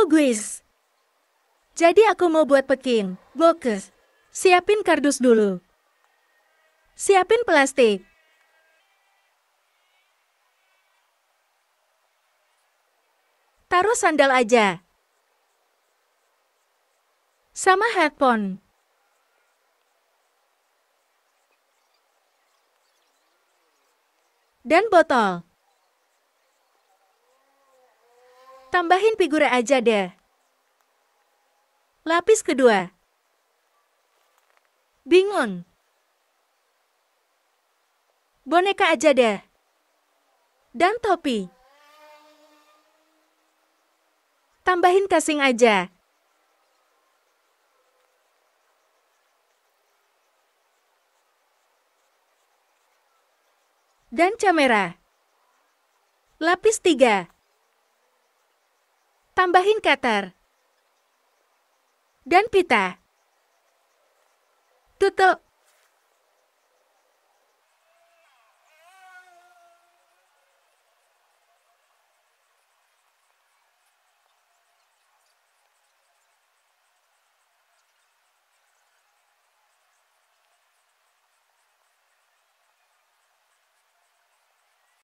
Luguis. Jadi aku mau buat peking, blokes. Siapin kardus dulu. Siapin plastik. Taruh sandal aja. Sama headphone. Dan botol. Tambahin figura aja deh. Lapis kedua. Bingung. Boneka aja deh. Dan topi. Tambahin casing aja. Dan kamera. Lapis tiga. Tambahin cutter. Dan pita. Tutup.